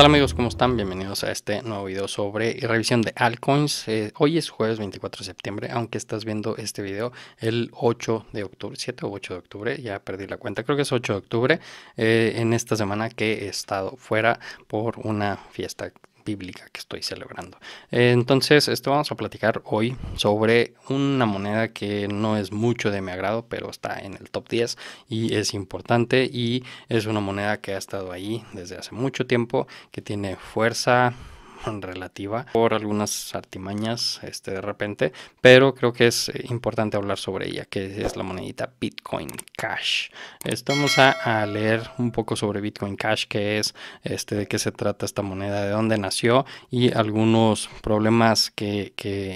Hola amigos? ¿Cómo están? Bienvenidos a este nuevo video sobre revisión de altcoins. Eh, hoy es jueves 24 de septiembre, aunque estás viendo este video el 8 de octubre, 7 o 8 de octubre, ya perdí la cuenta, creo que es 8 de octubre, eh, en esta semana que he estado fuera por una fiesta bíblica que estoy celebrando. Entonces, esto vamos a platicar hoy sobre una moneda que no es mucho de mi agrado, pero está en el top 10 y es importante y es una moneda que ha estado ahí desde hace mucho tiempo, que tiene fuerza, relativa por algunas artimañas este, de repente, pero creo que es eh, importante hablar sobre ella, que es la monedita Bitcoin Cash. Estamos a, a leer un poco sobre Bitcoin Cash, que es, este, de qué se trata esta moneda, de dónde nació y algunos problemas que, que,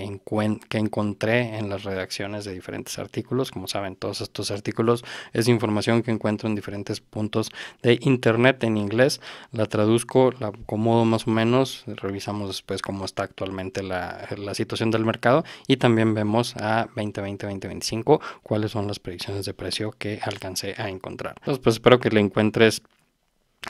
encontré en las redacciones de diferentes artículos. Como saben, todos estos artículos es información que encuentro en diferentes puntos de internet en inglés. La traduzco, la acomodo más o menos, revisamos después cómo está actualmente la, la situación del mercado y también vemos a 2020-2025 cuáles son las predicciones de precio que alcancé a encontrar. Entonces, pues espero que le encuentres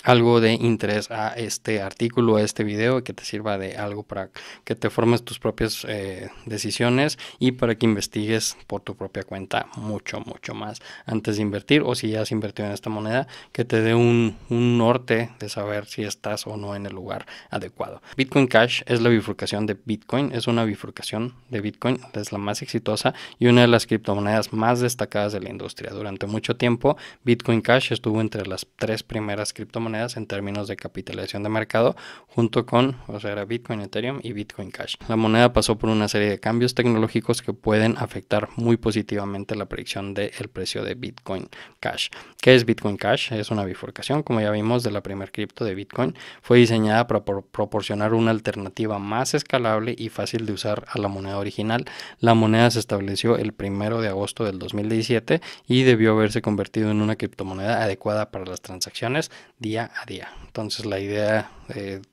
algo de interés a este artículo, a este video, que te sirva de algo para que te formes tus propias eh, decisiones y para que investigues por tu propia cuenta mucho, mucho más antes de invertir o si ya has invertido en esta moneda, que te dé un, un norte de saber si estás o no en el lugar adecuado. Bitcoin Cash es la bifurcación de Bitcoin, es una bifurcación de Bitcoin, es la más exitosa y una de las criptomonedas más destacadas de la industria. Durante mucho tiempo, Bitcoin Cash estuvo entre las tres primeras criptomonedas monedas en términos de capitalización de mercado, junto con, o sea, Bitcoin, Ethereum y Bitcoin Cash. La moneda pasó por una serie de cambios tecnológicos que pueden afectar muy positivamente la predicción del precio de Bitcoin Cash. ¿Qué es Bitcoin Cash? Es una bifurcación, como ya vimos, de la primer cripto de Bitcoin. Fue diseñada para proporcionar una alternativa más escalable y fácil de usar a la moneda original. La moneda se estableció el primero de agosto del 2017 y debió haberse convertido en una criptomoneda adecuada para las transacciones a día. Entonces la idea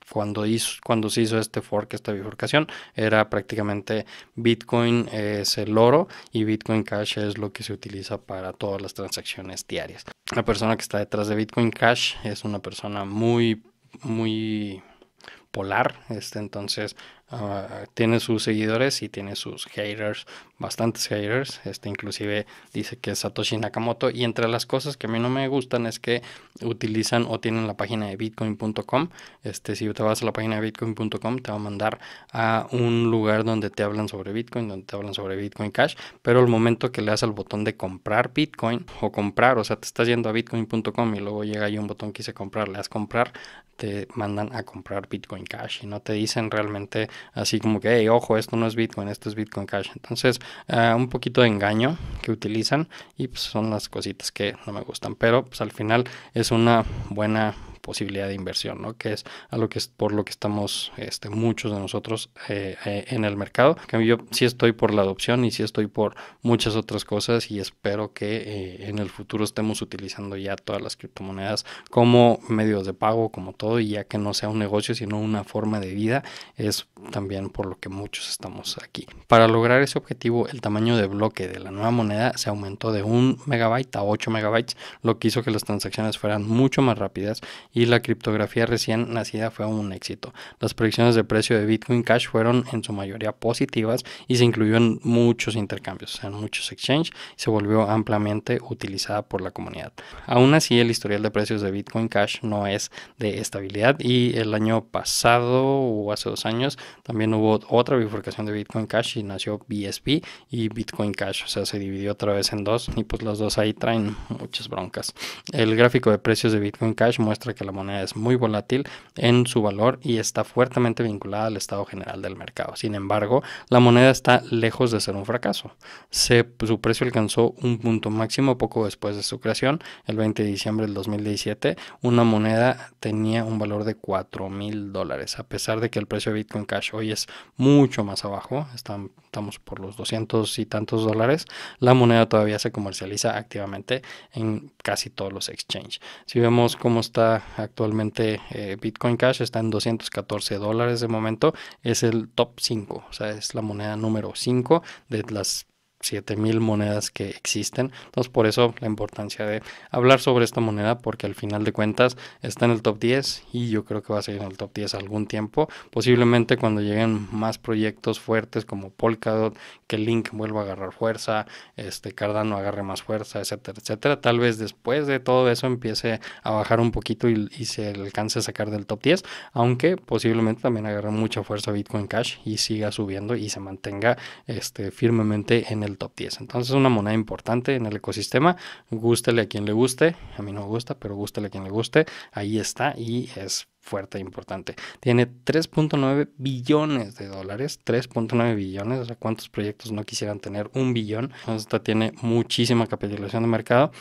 cuando, hizo, cuando se hizo este fork, esta bifurcación, era prácticamente Bitcoin es el oro y Bitcoin Cash es lo que se utiliza para todas las transacciones diarias. La persona que está detrás de Bitcoin Cash es una persona muy, muy polar, este, entonces Ah, tiene sus seguidores y tiene sus haters, bastantes haters. Este inclusive dice que es Satoshi Nakamoto. Y entre las cosas que a mí no me gustan es que utilizan o tienen la página de bitcoin.com. Este, si te vas a la página de bitcoin.com, te va a mandar a un lugar donde te hablan sobre Bitcoin, donde te hablan sobre Bitcoin Cash. Pero el momento que le das al botón de comprar Bitcoin o comprar, o sea, te estás yendo a bitcoin.com y luego llega ahí un botón que dice comprar, le das comprar, te mandan a comprar Bitcoin Cash y no te dicen realmente así como que, ojo, esto no es Bitcoin, esto es Bitcoin Cash. Entonces, ah, un poquito de engaño que utilizan y pues, son las cositas que no me gustan, pero pues al final es una buena posibilidad de inversión, ¿no? que es a lo que es por lo que estamos este, muchos de nosotros eh, eh, en el mercado. cambio yo sí estoy por la adopción y sí estoy por muchas otras cosas y espero que eh, en el futuro estemos utilizando ya todas las criptomonedas como medios de pago, como todo, y ya que no sea un negocio, sino una forma de vida, es también por lo que muchos estamos aquí. Para lograr ese objetivo, el tamaño de bloque de la nueva moneda se aumentó de un megabyte a 8 megabytes, lo que hizo que las transacciones fueran mucho más rápidas y y la criptografía recién nacida fue un éxito. Las proyecciones de precio de Bitcoin Cash fueron en su mayoría positivas y se incluyó en muchos intercambios, en muchos exchanges y se volvió ampliamente utilizada por la comunidad. Aún así, el historial de precios de Bitcoin Cash no es de estabilidad y el año pasado o hace dos años también hubo otra bifurcación de Bitcoin Cash y nació BSP y Bitcoin Cash, o sea, se dividió otra vez en dos y pues las dos ahí traen muchas broncas. El gráfico de precios de Bitcoin Cash muestra que la moneda es muy volátil en su valor y está fuertemente vinculada al estado general del mercado. Sin embargo, la moneda está lejos de ser un fracaso. su precio alcanzó un punto máximo poco después de su creación, el 20 de diciembre del 2017. Una moneda tenía un valor de 4 mil dólares, a pesar de que el precio de Bitcoin Cash hoy es mucho más abajo, están estamos por los 200 y tantos dólares, la moneda todavía se comercializa activamente en casi todos los exchanges. Si vemos cómo está actualmente eh, Bitcoin Cash, está en 214 dólares de momento, es el top 5, o sea, es la moneda número 5 de las 7000 monedas que existen. Entonces, por eso la importancia de hablar sobre esta moneda, porque al final de cuentas está en el top 10 y yo creo que va a seguir en el top 10 algún tiempo. Posiblemente cuando lleguen más proyectos fuertes como Polkadot, que Link vuelva a agarrar fuerza, este Cardano agarre más fuerza, etcétera, etcétera. Tal vez después de todo eso empiece a bajar un poquito y, se alcance a sacar del top 10, aunque posiblemente también agarre mucha fuerza Bitcoin Cash y siga subiendo y se mantenga este, firmemente en el top 10. Entonces es una moneda importante en el ecosistema. Gústele a quien le guste. A mí no me gusta, pero gústele a quien le guste. Ahí está y es fuerte e importante. Tiene 3.9 billones de dólares, 3.9 billones, o sea, ¿cuántos proyectos no quisieran tener un billón? esta tiene muchísima capitalización de mercado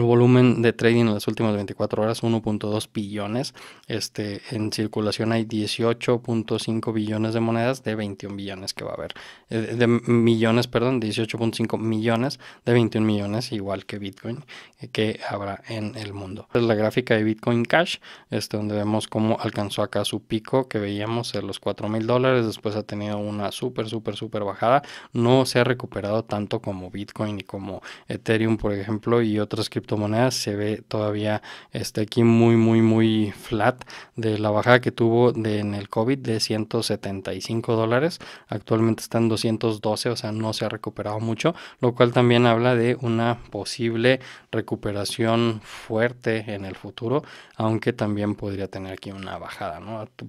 el volumen de trading en las últimas 24 horas 1.2 billones. Este, en circulación hay 18.5 billones de monedas de 21 billones que va a haber. Eh, de millones, perdón, 18.5 millones de 21 millones, igual que Bitcoin, eh, que habrá en el mundo. Es la gráfica de Bitcoin Cash, este, donde vemos cómo alcanzó acá su pico que veíamos en los 4 mil dólares. Después ha tenido una súper, súper, súper bajada. No se ha recuperado tanto como Bitcoin y como Ethereum, por ejemplo, y otras que criptomonedas se ve todavía este, aquí muy, muy, muy flat de la bajada que tuvo en el COVID de 175 dólares. Actualmente están 212, o sea, no se ha recuperado mucho, lo cual también habla de una posible recuperación fuerte en el futuro, aunque también podría tener aquí una bajada,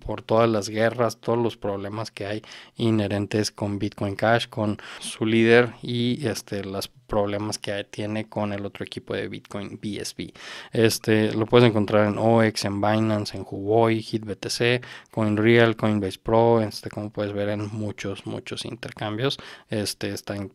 Por todas las guerras, todos los problemas que hay inherentes con Bitcoin Cash, con su líder y este, las problemas que tiene con el otro equipo de Bitcoin, BSB. Este, lo puedes encontrar en OX, en Binance, en Huawei, HitBTC, CoinReal, Coinbase Pro, este, como puedes ver en muchos, muchos intercambios. Este, está en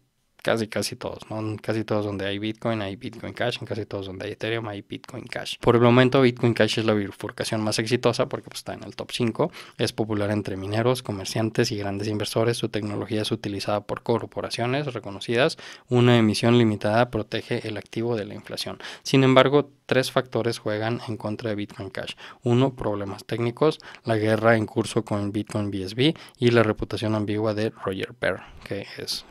casi, casi todos, ¿no? En casi todos donde hay Bitcoin hay Bitcoin Cash, en casi todos donde hay Ethereum hay Bitcoin Cash. Por el momento Bitcoin Cash es la bifurcación más exitosa porque pues, está en el top 5, es popular entre mineros, comerciantes y grandes inversores, su tecnología es utilizada por corporaciones reconocidas, una emisión limitada protege el activo de la inflación. Sin embargo, tres factores juegan en contra de Bitcoin Cash. Uno, problemas técnicos, la guerra en curso con Bitcoin BSB y la reputación ambigua de Roger per que es,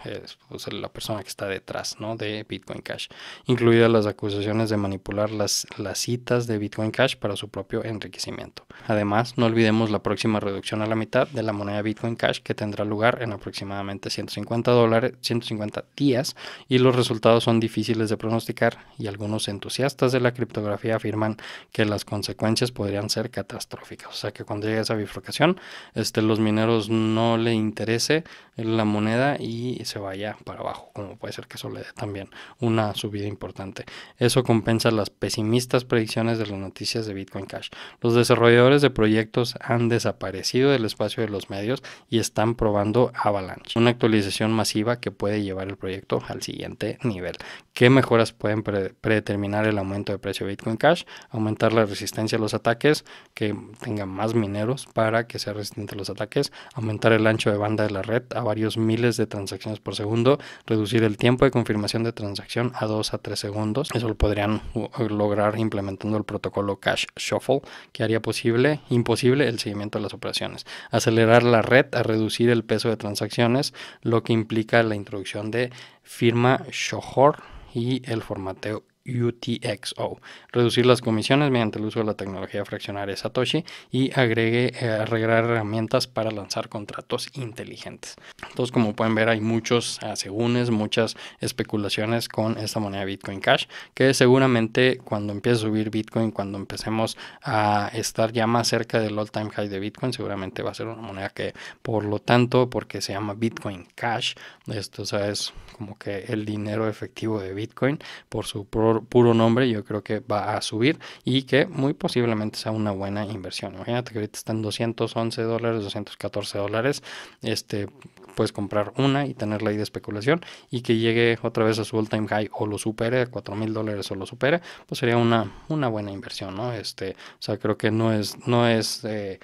pues, la persona que está detrás ¿no? de Bitcoin Cash, incluidas las acusaciones de manipular las, las citas de Bitcoin Cash para su propio enriquecimiento. Además, no olvidemos la próxima reducción a la mitad de la moneda Bitcoin Cash que tendrá lugar en aproximadamente 150, dólares, 150 días y los resultados son difíciles de pronosticar y algunos entusiastas de la criptografía afirman que las consecuencias podrían ser catastróficas. O sea que cuando llegue esa bifurcación, este, los mineros no le interese la moneda y se vaya para abajo como puede ser que eso le dé también una subida importante. Eso compensa las pesimistas predicciones de las noticias de Bitcoin Cash. Los desarrolladores de proyectos han desaparecido del espacio de los medios y están probando Avalanche, una actualización masiva que puede llevar el proyecto al siguiente nivel. ¿Qué mejoras pueden predeterminar el aumento de precio de Bitcoin Cash? Aumentar la resistencia a los ataques, que tengan más mineros para que sea resistente a los ataques, aumentar el ancho de banda de la red a varios miles de transacciones por segundo, reducir reducir el tiempo de confirmación de transacción a 2 a 3 segundos. Eso lo podrían lograr implementando el protocolo Cash Shuffle, que haría posible, imposible el seguimiento de las operaciones. Acelerar la red a reducir el peso de transacciones, lo que implica la introducción de firma Shohor y el formateo UTXO, reducir las comisiones mediante el uso de la tecnología fraccionaria Satoshi y agregue, eh, agregar herramientas para lanzar contratos inteligentes. Entonces, como pueden ver, hay muchos asegúnes, muchas especulaciones con esta moneda Bitcoin Cash, que seguramente cuando empiece a subir Bitcoin, cuando empecemos a estar ya más cerca del all time high de Bitcoin, seguramente va a ser una moneda que, por lo tanto, porque se llama Bitcoin Cash, esto es como que el dinero efectivo de Bitcoin por su propio puro nombre, yo creo que va a subir y que muy posiblemente sea una buena inversión. Imagínate que ahorita están 211 dólares, 214 dólares. Este, puedes comprar una y tenerla ahí de especulación y que llegue otra vez a su all time high o lo supere, 4 mil dólares o lo supere, pues sería una, una buena inversión, ¿no? Este, o sea, creo que no es, no es eh,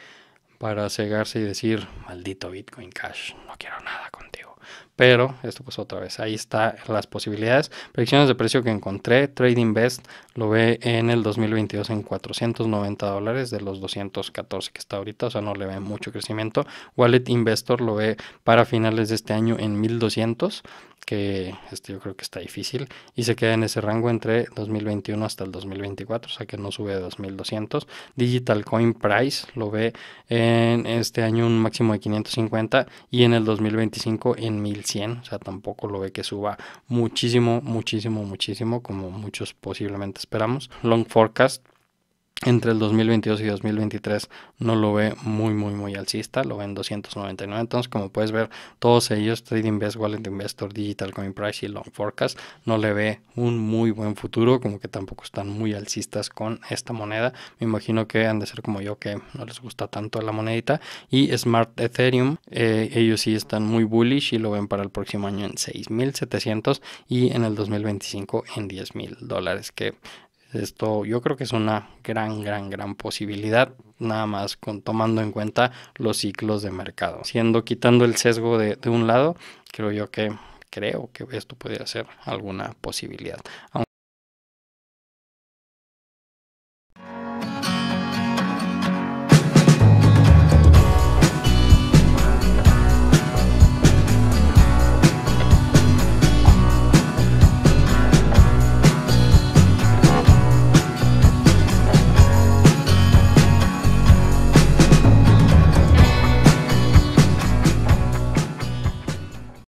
para cegarse y decir, maldito Bitcoin Cash, no quiero nada contigo. Pero esto pues otra vez, ahí están las posibilidades. Predicciones de precio que encontré, Trading Invest lo ve en el 2022 en 490 dólares de los 214 que está ahorita, o sea, no le ve mucho crecimiento. Wallet Investor lo ve para finales de este año en 1200 que este yo creo que está difícil, y se queda en ese rango entre 2021 hasta el 2024, o sea que no sube de 2200. Digital Coin Price lo ve en este año un máximo de 550 y en el 2025 en 1100, o sea tampoco lo ve que suba muchísimo, muchísimo, muchísimo como muchos posiblemente esperamos. Long Forecast entre el 2022 y 2023 no lo ve muy, muy, muy alcista, lo ve en 299. Entonces, como puedes ver, todos ellos, Trading Best, Wallet Investor, Digital Coin Price y Long Forecast, no le ve un muy buen futuro, como que tampoco están muy alcistas con esta moneda. Me imagino que han de ser como yo, que no les gusta tanto la monedita. Y Smart Ethereum, eh, ellos sí están muy bullish y lo ven para el próximo año en 6.700 y en el 2025 en 10.000 dólares, que esto yo creo que es una gran, gran, gran posibilidad, nada más con tomando en cuenta los ciclos de mercado. Siendo quitando el sesgo de, un lado, creo yo que creo que esto podría ser alguna posibilidad.